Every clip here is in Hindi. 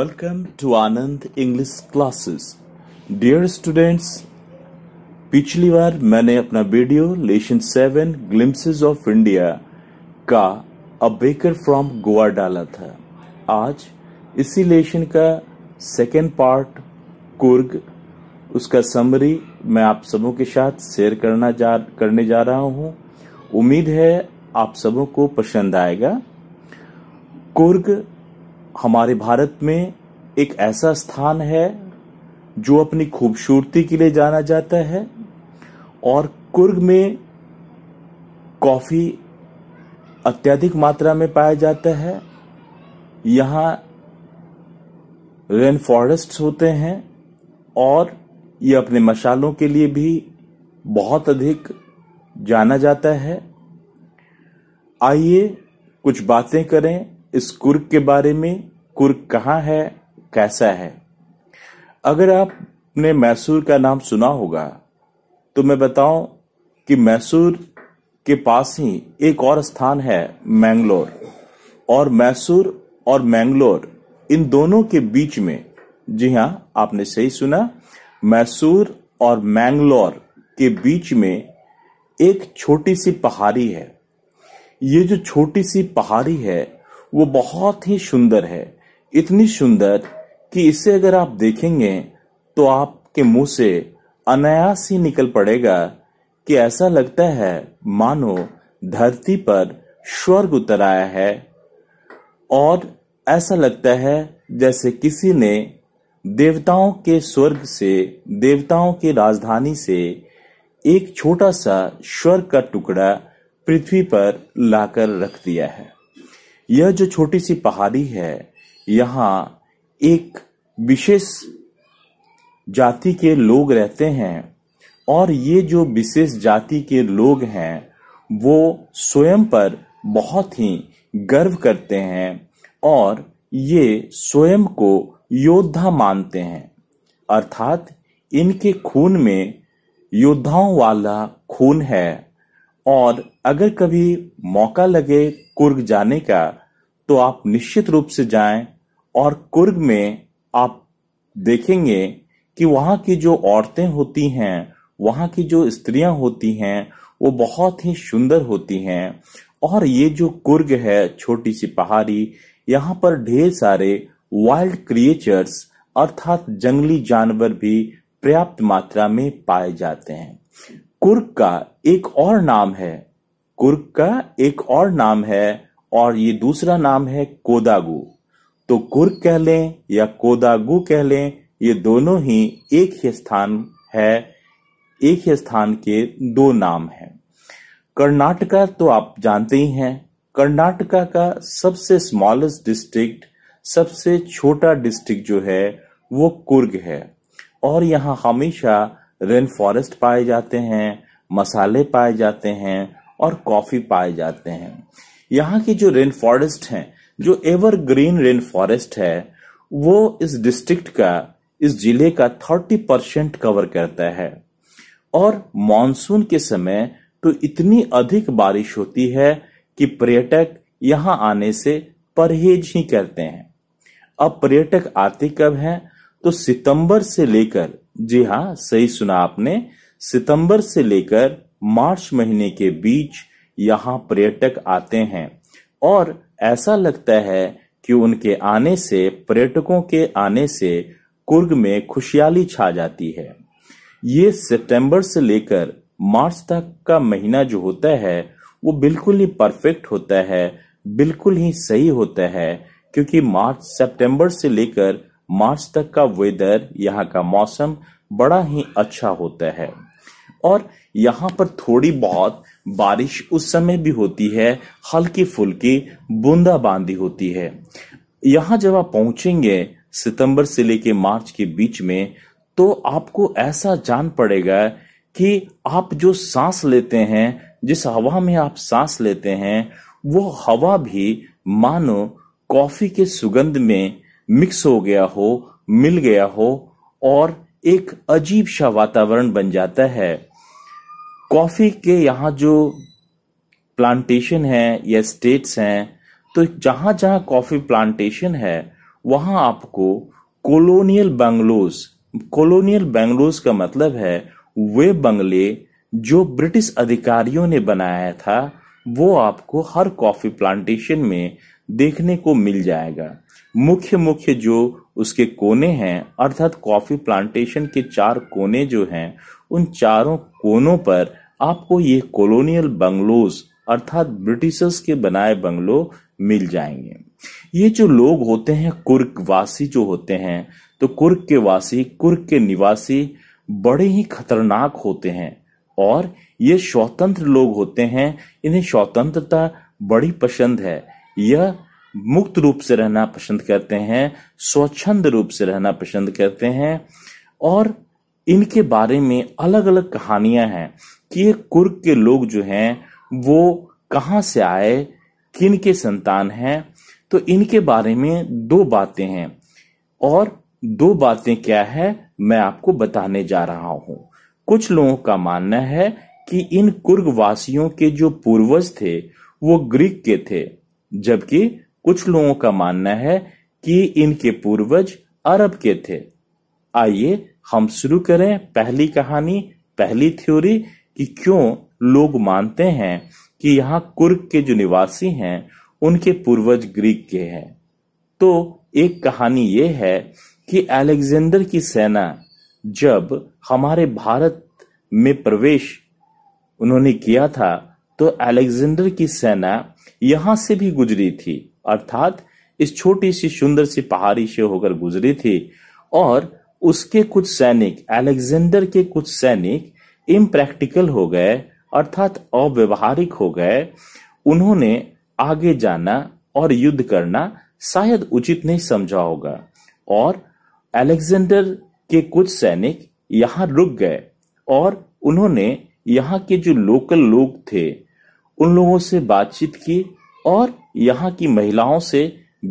Welcome to Anand English classes dear students पिछली बार मैंने अपना video lesson seven glimpses of India का अ बेकर फ्रॉम गोवा डाला था आज इसी लेशन का सेकेंड पार्ट कुर्ग उसका समरी मैं आप सबों के साथ शेयर करना जा करने जा रहा हूं उम्मीद है आप सबों को पसंद आएगा कुर्ग हमारे भारत में एक ऐसा स्थान है जो अपनी खूबसूरती के लिए जाना जाता है और कुर्ग में कॉफ़ी अत्यधिक मात्रा में पाया जाता है यहाँ रेन फॉरेस्ट होते हैं और ये अपने मसालों के लिए भी बहुत अधिक जाना जाता है आइए कुछ बातें करें इस कुर्क के बारे में कुर्क कहाँ है कैसा है अगर आपने मैसूर का नाम सुना होगा तो मैं बताऊं कि मैसूर के पास ही एक और स्थान है मैंगलोर और मैसूर और मैंगलोर इन दोनों के बीच में जी हाँ आपने सही सुना मैसूर और मैंगलोर के बीच में एक छोटी सी पहाड़ी है ये जो छोटी सी पहाड़ी है वो बहुत ही सुंदर है इतनी सुंदर कि इसे अगर आप देखेंगे तो आपके मुंह से अनायास ही निकल पड़ेगा कि ऐसा लगता है मानो धरती पर स्वर्ग उतर आया है और ऐसा लगता है जैसे किसी ने देवताओं के स्वर्ग से देवताओं की राजधानी से एक छोटा सा स्वर्ग का टुकड़ा पृथ्वी पर लाकर रख दिया है यह जो छोटी सी पहाड़ी है यहाँ एक विशेष जाति के लोग रहते हैं और ये जो विशेष जाति के लोग हैं वो स्वयं पर बहुत ही गर्व करते हैं और ये स्वयं को योद्धा मानते हैं अर्थात इनके खून में योद्धाओं वाला खून है और अगर कभी मौका लगे कुर्ग जाने का तो आप निश्चित रूप से जाएं और कुर्ग में आप देखेंगे कि वहां की जो औरतें होती हैं वहां की जो स्त्रियां होती हैं वो बहुत ही सुंदर होती हैं और ये जो कुर्ग है छोटी सी पहाड़ी यहाँ पर ढेर सारे वाइल्ड क्रिएचर्स अर्थात जंगली जानवर भी पर्याप्त मात्रा में पाए जाते हैं कुर्ग का एक और नाम है कुर्ग का एक और नाम है और ये दूसरा नाम है कोदागु तो कुर्क कह लें या कोदागु कह लें ये दोनों ही एक ही स्थान है एक ही स्थान के दो नाम हैं कर्नाटका तो आप जानते ही हैं कर्नाटका का सबसे स्मॉलेस्ट डिस्ट्रिक्ट सबसे छोटा डिस्ट्रिक्ट जो है वो कुर्ग है और यहाँ हमेशा रेन फॉरेस्ट पाए जाते हैं मसाले पाए जाते हैं और कॉफी पाए जाते हैं यहाँ की जो रेन फॉरेस्ट है जो एवर ग्रीन रेन फॉरेस्ट है वो इस डिस्ट्रिक्ट का इस जिले का थर्टी परसेंट कवर करता है और मॉनसून के समय तो इतनी अधिक बारिश होती है कि पर्यटक यहाँ आने से परहेज ही करते हैं अब पर्यटक आते कब हैं तो सितंबर से लेकर जी हाँ सही सुना आपने सितंबर से लेकर मार्च महीने के बीच यहाँ पर्यटक आते हैं और ऐसा लगता है कि उनके आने से पर्यटकों के आने से कुर्ग में खुशहाली छा जाती है ये सितंबर से लेकर मार्च तक का महीना जो होता है वो बिल्कुल ही परफेक्ट होता है बिल्कुल ही सही होता है क्योंकि मार्च सितंबर से लेकर मार्च तक का वेदर यहाँ का मौसम बड़ा ही अच्छा होता है और यहाँ पर थोड़ी बहुत बारिश उस समय भी होती है हल्की फुल्की बूंदाबांदी होती है यहाँ जब आप पहुंचेंगे सितंबर से लेके मार्च के बीच में तो आपको ऐसा जान पड़ेगा कि आप जो सांस लेते हैं जिस हवा में आप सांस लेते हैं वो हवा भी मानो कॉफी के सुगंध में मिक्स हो गया हो मिल गया हो और एक अजीब सा वातावरण बन जाता है कॉफी के यहाँ जो प्लांटेशन है या स्टेट्स हैं तो जहां जहां कॉफी प्लांटेशन है वहां आपको कोलोनियल बंगलोज कोलोनियल बंगलोज का मतलब है वे बंगले जो ब्रिटिश अधिकारियों ने बनाया था वो आपको हर कॉफी प्लांटेशन में देखने को मिल जाएगा मुख्य मुख्य जो उसके कोने हैं अर्थात कॉफी प्लांटेशन के चार कोने जो हैं उन चारों कोनों पर आपको ये कॉलोनियल बंगलोज अर्थात ब्रिटिशर्स के बनाए बंगलो मिल जाएंगे ये जो लोग होते हैं कुर्क वासी जो होते हैं तो कुर्क के वासी कुर्क के निवासी बड़े ही खतरनाक होते हैं और ये स्वतंत्र लोग होते हैं इन्हें स्वतंत्रता बड़ी पसंद है यह मुक्त रूप से रहना पसंद करते हैं स्वच्छंद रूप से रहना पसंद करते हैं और इनके बारे में अलग अलग कहानियां हैं कि ये कुर्ग के लोग जो हैं वो कहाँ से आए किन के संतान हैं तो इनके बारे में दो बातें हैं और दो बातें क्या है मैं आपको बताने जा रहा हूं कुछ लोगों का मानना है कि इन कुर्ग वासियों के जो पूर्वज थे वो ग्रीक के थे जबकि कुछ लोगों का मानना है कि इनके पूर्वज अरब के थे आइए हम शुरू करें पहली कहानी पहली थ्योरी कि क्यों लोग मानते हैं कि यहाँ कुर्क के जो निवासी हैं उनके पूर्वज ग्रीक के हैं तो एक कहानी ये है कि अलेक्जेंडर की सेना जब हमारे भारत में प्रवेश उन्होंने किया था तो अलेक्जेंडर की सेना यहां से भी गुजरी थी अर्थात इस छोटी सी सुंदर सी पहाड़ी से होकर गुजरी थी और उसके कुछ सैनिक अलेक्जेंडर के कुछ सैनिक इम्प्रैक्टिकल हो गए अर्थात अव्यवहारिक हो गए उन्होंने आगे जाना और युद्ध करना शायद उचित नहीं समझा होगा और अलेक्जेंडर के कुछ सैनिक यहाँ रुक गए और उन्होंने यहाँ के जो लोकल लोग थे उन लोगों से बातचीत की और यहाँ की महिलाओं से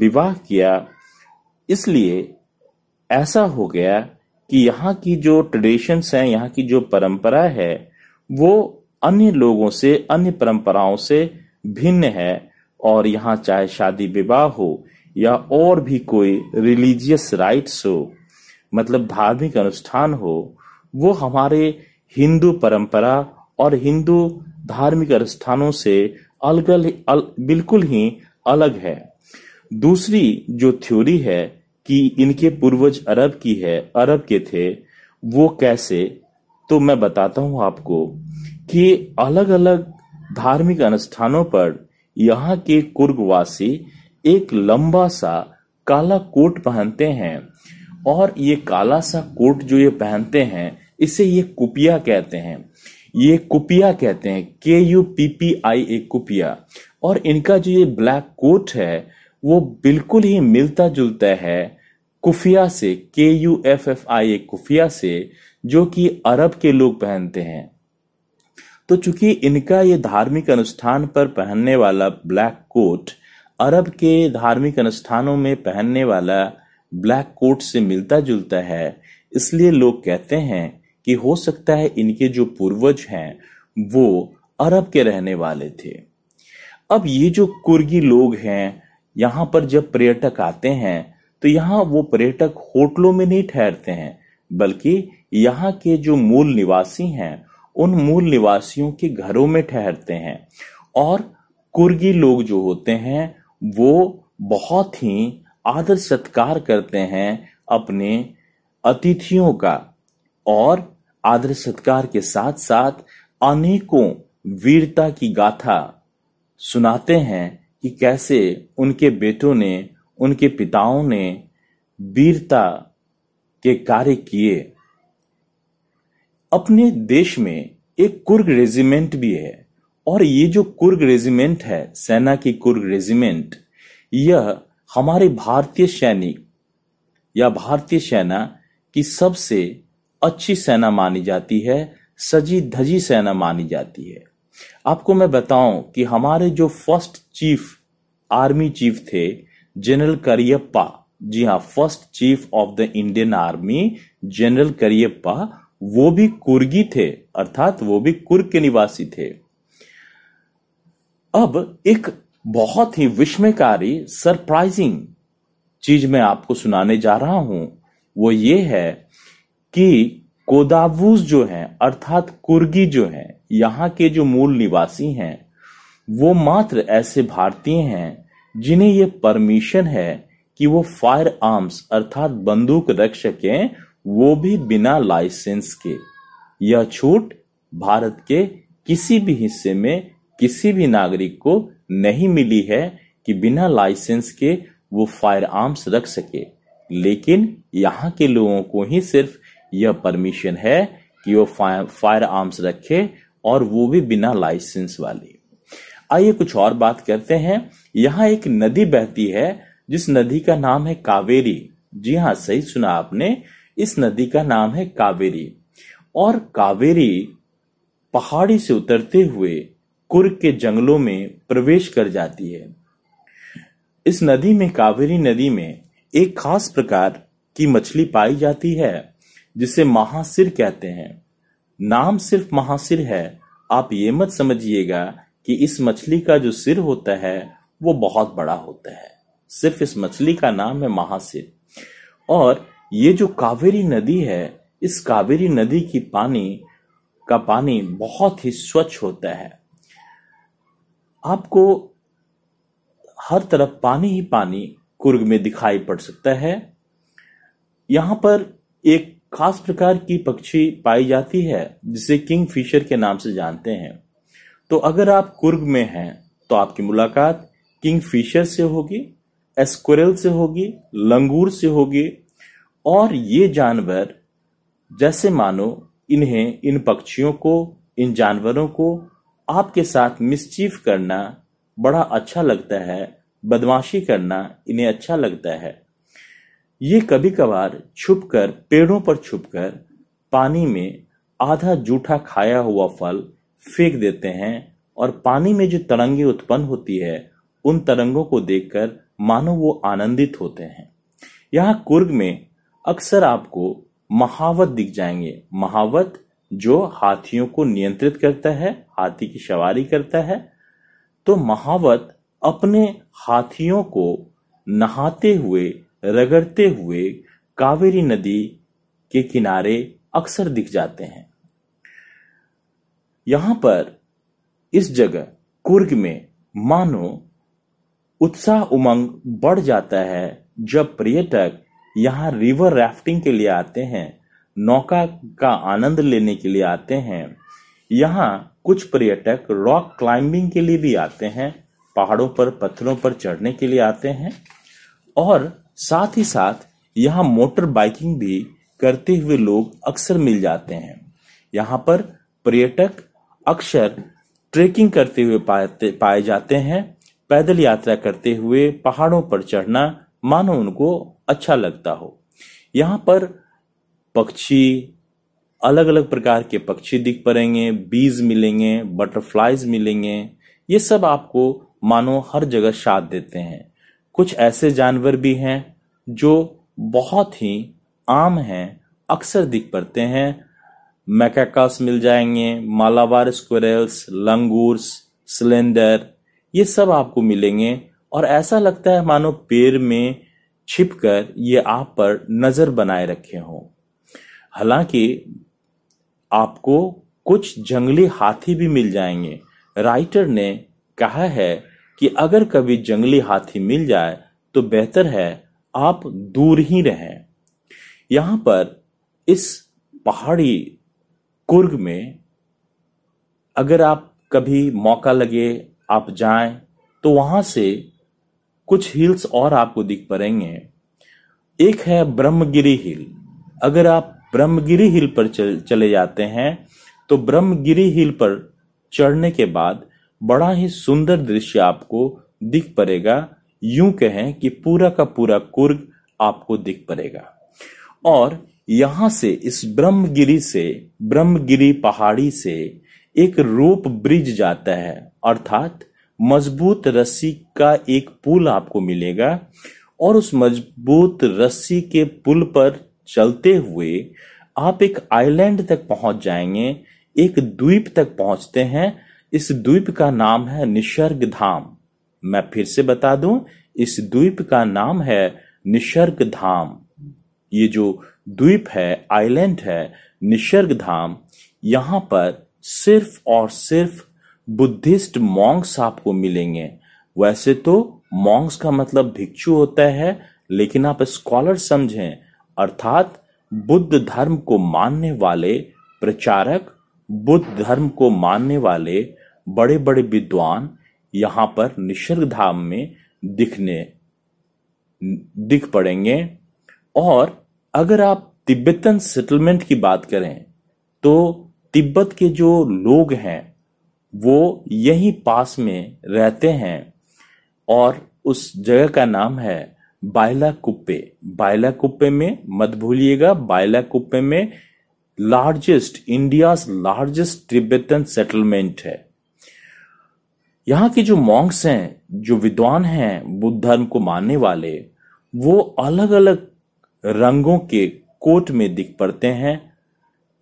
विवाह किया इसलिए ऐसा हो गया कि यहाँ की जो ट्रेडिशंस हैं यहाँ की जो परंपरा है वो अन्य लोगों से अन्य परंपराओं से भिन्न है और यहाँ चाहे शादी विवाह हो या और भी कोई रिलीजियस राइट्स हो मतलब धार्मिक अनुष्ठान हो वो हमारे हिंदू परंपरा और हिंदू धार्मिक अनुष्ठानों से अलग अल, बिल्कुल ही अलग है दूसरी जो थ्योरी है कि इनके पूर्वज अरब की है अरब के थे वो कैसे तो मैं बताता हूं आपको कि अलग अलग धार्मिक अनुष्ठानों पर यहाँ के कुर्गवासी एक लंबा सा काला कोट पहनते हैं और ये काला सा कोट जो ये पहनते हैं इसे ये कुपिया कहते हैं ये कुपिया कहते हैं K U P P I A कुपिया और इनका जो ये ब्लैक कोट है वो बिल्कुल ही मिलता जुलता है कुफिया से K U F F I A कुफिया से जो कि अरब के लोग पहनते हैं तो चूंकि इनका ये धार्मिक अनुष्ठान पर पहनने वाला ब्लैक कोट अरब के धार्मिक अनुष्ठानों में पहनने वाला ब्लैक कोट से मिलता जुलता है इसलिए लोग कहते हैं कि हो सकता है इनके जो पूर्वज हैं वो अरब के रहने वाले थे अब ये जो कुर्गी लोग हैं यहाँ पर जब पर्यटक आते हैं तो यहाँ वो पर्यटक होटलों में नहीं ठहरते हैं बल्कि यहाँ के जो मूल निवासी हैं उन मूल निवासियों के घरों में ठहरते हैं और कुर्गी लोग जो होते हैं वो बहुत ही आदर सत्कार करते हैं अपने अतिथियों का और आदर सत्कार के साथ साथ अनेकों वीरता की गाथा सुनाते हैं कि कैसे उनके बेटों ने उनके पिताओं ने वीरता के कार्य किए अपने देश में एक कुर्ग रेजिमेंट भी है और ये जो कुर्ग रेजिमेंट है सेना की कुर्ग रेजिमेंट यह हमारे भारतीय सैनिक या भारतीय सेना की सबसे अच्छी सेना मानी जाती है सजी धजी सेना मानी जाती है आपको मैं बताऊं कि हमारे जो फर्स्ट चीफ आर्मी चीफ थे जनरल करियप्पा जी हाँ first chief of the Indian army general Cariappa वो भी कुर्गी थे अर्थात वो भी कुर्ग के निवासी थे अब एक बहुत ही विस्मयकारी सरप्राइजिंग चीज मैं आपको सुनाने जा रहा हूं वो ये है कि कोदावूस जो हैं अर्थात कुर्गी जो हैं यहां के जो मूल निवासी हैं वो मात्र ऐसे भारतीय हैं जिन्हें ये परमिशन है कि वो फायर आर्म्स अर्थात बंदूक रख सकें वो भी बिना लाइसेंस के यह छूट भारत के किसी भी हिस्से में किसी भी नागरिक को नहीं मिली है कि बिना लाइसेंस के वो फायर आर्म्स रख सके लेकिन यहाँ के लोगों को ही सिर्फ यह परमिशन है कि वो फायर आर्म्स रखे और वो भी बिना लाइसेंस वाले आइए कुछ और बात करते हैं यहाँ एक नदी बहती है जिस नदी का नाम है कावेरी जी हाँ सही सुना आपने इस नदी का नाम है कावेरी और कावेरी पहाड़ी से उतरते हुए कुर के जंगलों में प्रवेश कर जाती है इस नदी में कावेरी नदी में एक खास प्रकार की मछली पाई जाती है जिसे महासिर कहते हैं नाम सिर्फ महासिर है आप ये मत समझिएगा कि इस मछली का जो सिर होता है वो बहुत बड़ा होता है सिर्फ इस मछली का नाम है महासिर और ये जो कावेरी नदी है इस कावेरी नदी की पानी का पानी बहुत ही स्वच्छ होता है आपको हर तरफ पानी ही पानी कुर्ग में दिखाई पड़ सकता है यहां पर एक खास प्रकार की पक्षी पाई जाती है जिसे किंग फिशर के नाम से जानते हैं तो अगर आप कुर्ग में हैं तो आपकी मुलाकात किंगफिशर से होगी एस्कोरेल से होगी लंगूर से होगी और ये जानवर जैसे मानो इन्हें इन पक्षियों को इन जानवरों को आपके साथ मिसचीफ करना बड़ा अच्छा लगता है बदमाशी करना इन्हें अच्छा लगता है ये कभी कभार छुपकर पेड़ों पर छुपकर पानी में आधा जूठा खाया हुआ फल फेंक देते हैं और पानी में जो तरंगे उत्पन्न होती है उन तरंगों को देखकर मानो वो आनंदित होते हैं यहां कुर्ग में अक्सर आपको महावत दिख जाएंगे महावत जो हाथियों को नियंत्रित करता है हाथी की सवारी करता है तो महावत अपने हाथियों को नहाते हुए रगड़ते हुए कावेरी नदी के किनारे अक्सर दिख जाते हैं यहां पर इस जगह कुर्ग में मानो उत्साह उमंग बढ़ जाता है जब पर्यटक यहाँ रिवर राफ्टिंग के लिए आते हैं नौका का आनंद लेने के लिए आते हैं यहाँ कुछ पर्यटक रॉक क्लाइंबिंग के लिए भी आते हैं पहाड़ों पर पत्थरों पर चढ़ने के लिए आते हैं और साथ ही साथ यहाँ मोटर बाइकिंग भी करते हुए लोग अक्सर मिल जाते हैं यहाँ पर पर्यटक अक्सर ट्रेकिंग करते हुए पाए जाते हैं पैदल यात्रा करते हुए पहाड़ों पर चढ़ना मानो उनको अच्छा लगता हो यहाँ पर पक्षी अलग अलग प्रकार के पक्षी दिख पड़ेंगे बीज मिलेंगे बटरफ्लाइज मिलेंगे ये सब आपको मानो हर जगह साथ देते हैं कुछ ऐसे जानवर भी हैं जो बहुत ही आम हैं अक्सर दिख पड़ते हैं मैकेकास मिल जाएंगे मालाबार स्क्वेरल्स लंगूर्स सिलेंडर ये सब आपको मिलेंगे और ऐसा लगता है मानो पेड़ में छिपकर ये आप पर नजर बनाए रखे हों हालांकि आपको कुछ जंगली हाथी भी मिल जाएंगे राइटर ने कहा है कि अगर कभी जंगली हाथी मिल जाए तो बेहतर है आप दूर ही रहें यहां पर इस पहाड़ी कुर्ग में अगर आप कभी मौका लगे आप जाएं तो वहां से कुछ हिल्स और आपको दिख पड़ेंगे एक है ब्रह्मगिरी हिल अगर आप ब्रह्मगिरी हिल पर चले जाते हैं तो ब्रह्मगिरी हिल पर चढ़ने के बाद बड़ा ही सुंदर दृश्य आपको दिख पड़ेगा यूं कहें कि पूरा का पूरा कुर्ग आपको दिख पड़ेगा और यहां से इस ब्रह्मगिरी से ब्रह्मगिरी पहाड़ी से एक रोप ब्रिज जाता है अर्थात मजबूत रस्सी का एक पुल आपको मिलेगा और उस मजबूत रस्सी के पुल पर चलते हुए आप एक आइलैंड तक पहुंच जाएंगे एक द्वीप तक पहुंचते हैं इस द्वीप का नाम है निसर्ग धाम मैं फिर से बता दूं इस द्वीप का नाम है निसर्ग धाम ये जो द्वीप है आइलैंड है निसर्ग धाम यहाँ पर सिर्फ और सिर्फ बुद्धिस्ट मॉन्ग्स आपको मिलेंगे वैसे तो मॉन्ग्स का मतलब भिक्षु होता है लेकिन आप स्कॉलर समझें अर्थात बुद्ध धर्म को मानने वाले प्रचारक बुद्ध धर्म को मानने वाले बड़े बड़े विद्वान यहाँ पर निसर्ग धाम में दिखने दिख पड़ेंगे और अगर आप तिब्बतन सेटलमेंट की बात करें तो तिब्बत के जो लोग हैं वो यहीं पास में रहते हैं और उस जगह का नाम है बायला कुप्पे बायला कुप्पे में मत भूलिएगा बायला कुप्पे में largest India largest Tibetan settlement है यहाँ के जो मॉन्क्स हैं जो विद्वान हैं बुद्ध धर्म को मानने वाले वो अलग अलग रंगों के कोट में दिख पड़ते हैं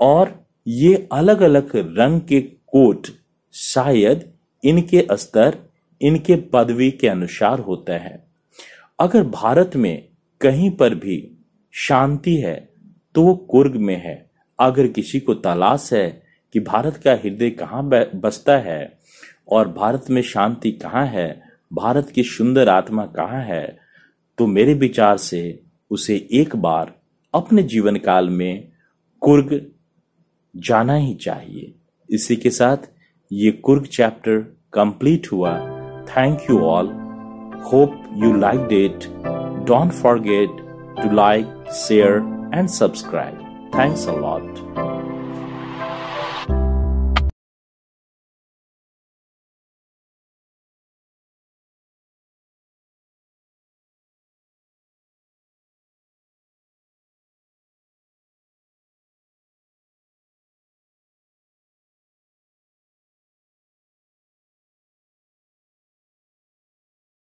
और ये अलग अलग रंग के कोट शायद इनके स्तर इनके पदवी के अनुसार होता है अगर भारत में कहीं पर भी शांति है तो वो कुर्ग में है अगर किसी को तलाश है कि भारत का हृदय कहाँ बसता है और भारत में शांति कहाँ है भारत की सुंदर आत्मा कहाँ है तो मेरे विचार से उसे एक बार अपने जीवन काल में कुर्ग जाना ही चाहिए इसी के साथ ये कुर्ग चैप्टर कंप्लीट हुआ thank you all hope you like that don't forget to like share and subscribe thanks a lot